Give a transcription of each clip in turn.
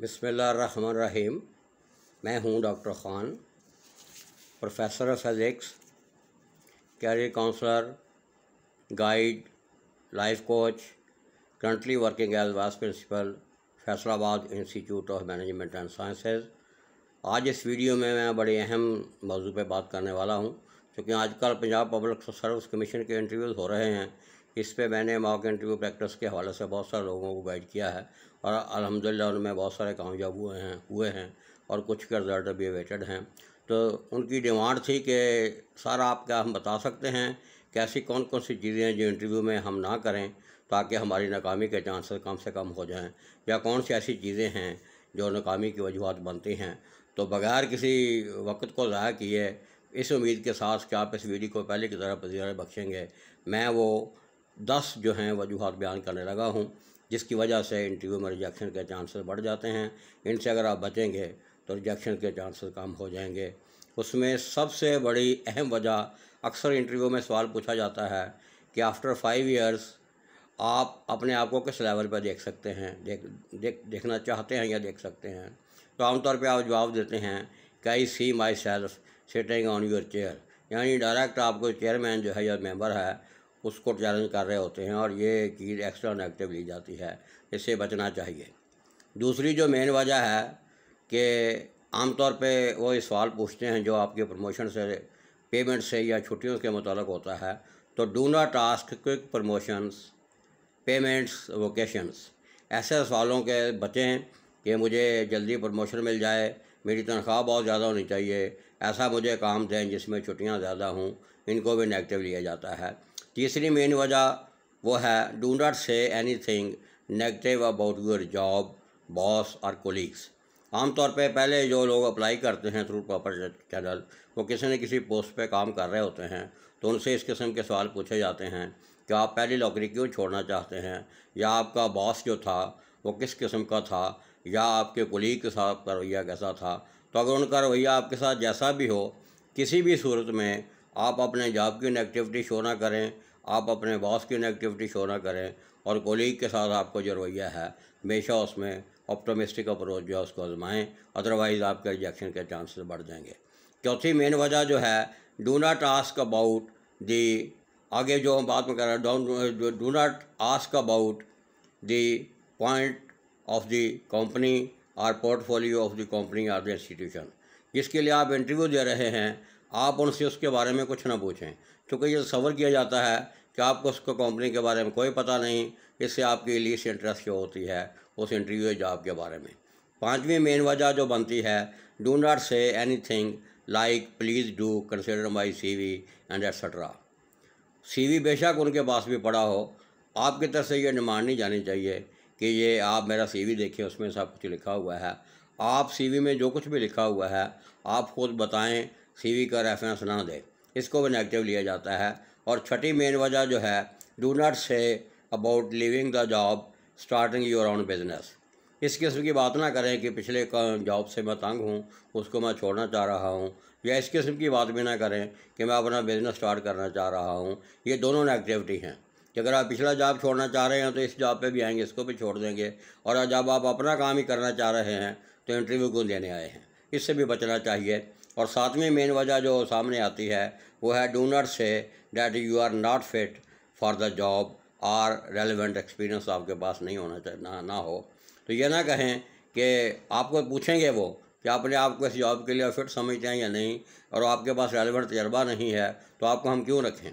बिसमीम मैं हूं doctor Khan professor of physics career counsellor guide life coach currently working as vice principal Faisalabad institute of management and sciences आज इस video में मैं बड़े अहम मौजू पर बात करने वाला हूँ क्योंकि आजकल पंजाब पब्लिक सर्विस कमीशन के इंटरव्यूज़ हो रहे हैं इस पर मैंने मॉक इंटरव्यू प्रैक्टिस के हवाले से बहुत सारे लोगों को गाइड किया है और अलहमदिल्ला उनमें बहुत सारे कामयाब हुए हैं हुए हैं और कुछ के रिजल्ट भी वेटेड हैं तो उनकी डिमांड थी कि सर आप क्या हम बता सकते हैं कि ऐसी कौन कौन सी चीज़ें हैं जो इंटरव्यू में हम ना करें ताकि हमारी नाकामी के चांसेस कम से कम हो जाएं या कौन सी ऐसी चीज़ें हैं जो नाकामी की वजूहत बनती हैं तो बगैर किसी वक्त को ज़ाया किए इस उम्मीद के साथ कि आप इस वीडियो को पहले की तरह पजीरा बख्शेंगे मैं वो दस जो हैं वजूहत बयान करने लगा हूँ जिसकी वजह से इंटरव्यू में रिजेक्शन के चांसेस बढ़ जाते हैं इनसे अगर आप बचेंगे तो रिजेक्शन के चांसेस कम हो जाएंगे उसमें सबसे बड़ी अहम वजह अक्सर इंटरव्यू में सवाल पूछा जाता है कि आफ्टर फाइव ईयर्स आप अपने आप को किस लेवल पर देख सकते हैं देख देख देखना चाहते हैं या देख सकते हैं तो आमतौर पर आप जवाब देते हैं कि I see my self sitting on your chair यानी डायरेक्ट आपको चेयरमैन जो है या मेंबर है उसको चैलेंज कर रहे होते हैं और ये चीज़ एक्स्ट्रा नेगेटिव ली जाती है इससे बचना चाहिए दूसरी जो मेन वजह है कि आमतौर पे वो ये सवाल पूछते हैं जो आपके प्रमोशन से पेमेंट से या छुट्टियों के मुतल होता है तो do not ask quick promotions payments vocations ऐसे सवालों के बचें कि मुझे जल्दी प्रमोशन मिल जाए मेरी तनख्वाह बहुत ज़्यादा होनी चाहिए ऐसा मुझे काम दें जिसमें छुट्टियाँ ज़्यादा हों इनको भी नेगेटिव लिया जाता है तीसरी मेन वजह वो है do not say any thing negative about your job boss और कोलीग्स आमतौर पर पहले जो लोग अप्लाई करते हैं थ्रू प्रॉपर चैनल वो किसी न किसी पोस्ट पर काम कर रहे होते हैं तो उनसे इस किस्म के सवाल पूछे जाते हैं कि आप पहली नौकरी क्यों छोड़ना चाहते हैं या आपका बॉस जो था वो किस किस्म का था या आपके कुलीग के साथ का रवैया कैसा था तो अगर उनका रवैया आपके साथ जैसा भी हो किसी भी सूरत में आप अपने जॉब की नेगेटिविटी शो ना करें आप अपने बॉस की नेगेटिविटी शो ना करें और कोलीग के साथ आपको जो रवैया है हमेशा उसमें ऑप्टोमिस्टिक अप्रोच जो है उसको आजमाएँ अदरवाइज़ आपके रिजेक्शन के चांसेस बढ़ जाएंगे चौथी मेन वजह जो है do not ask about the आगे जो हम बात में कर रहे हैं do not ask about the point of the company और पोर्टफोलियो ऑफ दी कंपनी और द इंस्टीट्यूशन जिसके लिए आप इंटरव्यू दे रहे हैं आप उनसे उसके बारे में कुछ ना पूछें क्योंकि ये सवर किया जाता है कि आपको उसको कंपनी के बारे में कोई पता नहीं इससे आपकी लीस्ट इंटरेस्ट क्यों होती है उस इंटरव्यू जॉब के बारे में पाँचवीं मेन वजह जो बनती है do not say any thing like please do consider my C V and extra C V बेशक उनके पास भी पड़ा हो आपकी तरफ से ये डिमांड नहीं जानी चाहिए कि ये आप मेरा सी वी देखिए उसमें सब कुछ लिखा हुआ है आप सी वी में जो कुछ भी लिखा हुआ है आप खुद बताएं सी वी का रेफरेंस ना दें इसको भी नेगेटिव लिया जाता है और छठी मेन वजह जो है do not say about living the job starting your own business इस किस्म की बात ना करें कि पिछले जॉब से मैं तंग हूँ उसको मैं छोड़ना चाह रहा हूँ या इस किस्म की बात भी ना करें कि मैं अपना बिज़नेस स्टार्ट करना चाह रहा हूँ ये दोनों नेगेटिविटी हैं कि अगर आप पिछला जॉब छोड़ना चाह रहे हैं तो इस जॉब पे भी आएंगे इसको भी छोड़ देंगे और जब आप अपना काम ही करना चाह रहे हैं तो इंटरव्यू क्यों देने आए हैं इससे भी बचना चाहिए और सातवीं मेन वजह जो सामने आती है वो है do not say that you are not fit for the job or relevant experience आपके पास नहीं होना चाहिए ना ना हो तो ये ना कहें कि आपको पूछेंगे वो कि आपने आपको इस जॉब के लिए फिट समझते हैं या नहीं और आपके पास रेलिवेंट तजर्बा नहीं है तो आपको हम क्यों रखें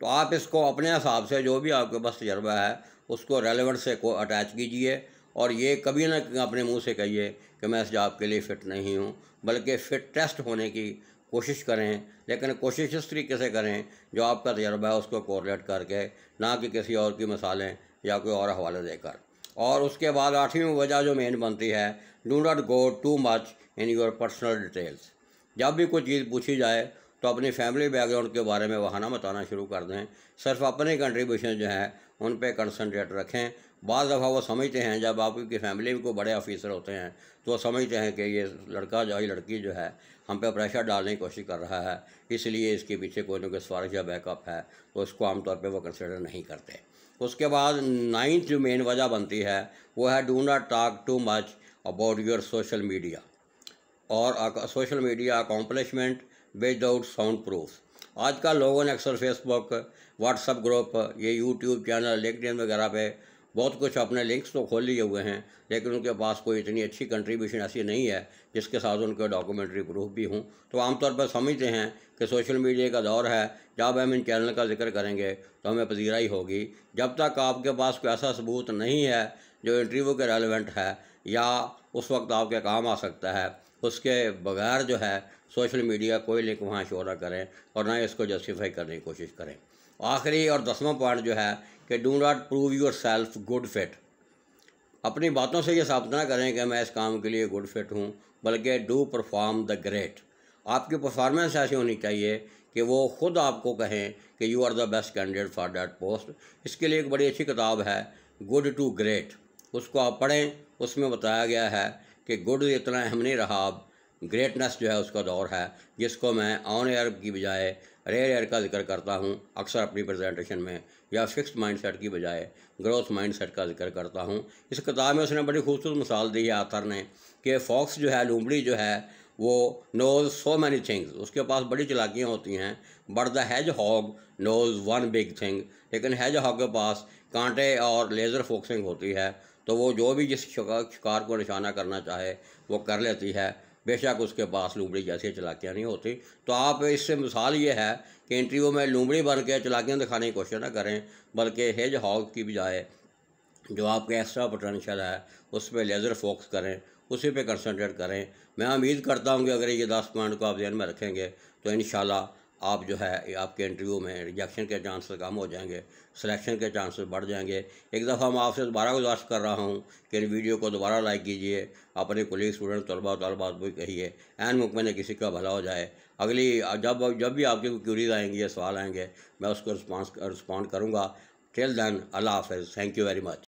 तो आप इसको अपने हिसाब से जो भी आपके पास तजर्बा है उसको रेलिवेंट से को अटैच कीजिए और ये कभी ना अपने मुंह से कहिए कि मैं इस जॉब के लिए फ़िट नहीं हूँ बल्कि फ़िट टेस्ट होने की कोशिश करें लेकिन कोशिश इस तरीके से करें जो आपका तजर्बा है उसको कोरलेट करके ना कि किसी और की मिसालें या कोई और हवाले देकर और उसके बाद आठवीं वजह जो मेन बनती है do not go too much in your personal details जब भी कोई चीज़ पूछी जाए तो अपनी फैमिली बैकग्राउंड के बारे में वहाना बताना शुरू कर दें सिर्फ अपने कंट्रीब्यूशन जो है उन पर कंसनट्रेट रखें बाद दफ़ा वो समझते हैं जब आपकी फैमिली में कोई बड़े ऑफिसर होते हैं तो वो समझते हैं कि ये लड़का जो है लड़की जो है हम पे प्रेशर डालने की कोशिश कर रहा है इसलिए इसके पीछे कोई ना कोई स्वार्थ या बैकअप है तो उसको आमतौर पर वो कंसिडर नहीं करते उसके बाद नाइन्थ जो मेन वजह बनती है वो है do not talk too much about your social media और social media accomplishment without sound proof आजकल लोगों ने अक्सर फेसबुक व्हाट्सअप ग्रुप ये यूट्यूब चैनल लिंकड वगैरह पे बहुत कुछ अपने लिंक्स तो खोल लिए हुए हैं लेकिन उनके पास कोई इतनी अच्छी कंट्रीब्यूशन ऐसी नहीं है जिसके साथ उनके डॉक्यूमेंट्री प्रूफ भी हों तो आमतौर पर समझते हैं कि सोशल मीडिया का दौर है जब हम इन चैनल का जिक्र करेंगे तो हमें पजीराई होगी जब तक आपके पास कोई ऐसा सबूत नहीं है जो इंटरव्यू के रेलिवेंट है या उस वक्त आपके काम आ सकता है उसके बगैर जो है सोशल मीडिया कोई लिंक वहाँ शो ना करें और ना इसको जस्टिफाई करने की कोशिश करें आखिरी और दसवां पॉइंट जो है कि do not prove yourself good fit अपनी बातों से ये साबित ना करें कि मैं इस काम के लिए गुड फिट हूँ बल्कि डू परफॉर्म द ग्रेट आपकी परफॉर्मेंस ऐसी होनी चाहिए कि वो खुद आपको कहें कि you are the best candidate for that post इसके लिए एक बड़ी अच्छी किताब है गुड टू ग्रेट उसको आप पढ़ें उसमें बताया गया है कि गुड इतना हमने रहा अब ग्रेटनेस जो है उसका दौर है जिसको मैं ऑन एयर की बजाय रेयर एयर का जिक्र करता हूँ अक्सर अपनी प्रेजेंटेशन में या फिक्स माइंड सेट की बजाय ग्रोथ माइंड सेट का जिक्र करता हूँ इस किताब में उसने बड़ी खूबसूरत मिसाल दी है आथर ने कि फॉक्स जो है लूमड़ी जो है वो नोज सो मैनी थिंग्स उसके पास बड़ी चलाकियाँ होती हैं but the hedgehog knows one big thing लेकिन हैज हॉग के पास कांटे और लेज़र फोक्सिंग होती है तो वो जो भी जिस शिकार को निशाना करना चाहे वो कर लेती है बेशक उसके पास लूमड़ी जैसी चलाकियाँ नहीं होती तो आप इससे मिसाल ये है कि इंटरव्यू में लूमड़ी बन के चलाकियाँ दिखाने की कोशिश ना करें बल्कि हेज हॉक की बजाय जो आपका एक्स्ट्रा पोटेंशल है उस पर लेज़र फोकस करें उसी पे कंसनट्रेट करें मैं उम्मीद करता हूँ कि अगर ये दस पॉइंट को आप जहन में रखेंगे तो इन आप जो है आपके इंटरव्यू में रिजेक्शन के चांसेस कम हो जाएंगे सिलेक्शन के चांसेस बढ़ जाएंगे एक दफ़ा मैं आपसे दोबारा गुजारिश कर रहा हूँ कि इन वीडियो को दोबारा लाइक कीजिए अपने कुलीग स्टूडेंट तलबा तलबात भी कहिए एन मुख में किसी का भला हो जाए अगली जब जब भी आपकी क्यूरीज आएंगी या सवाल आएंगे मैं उसको रिस्पॉन्स रिस्पॉन्ड करूँगा टिल दैन अल्लाह हाफ थैंक यू वेरी मच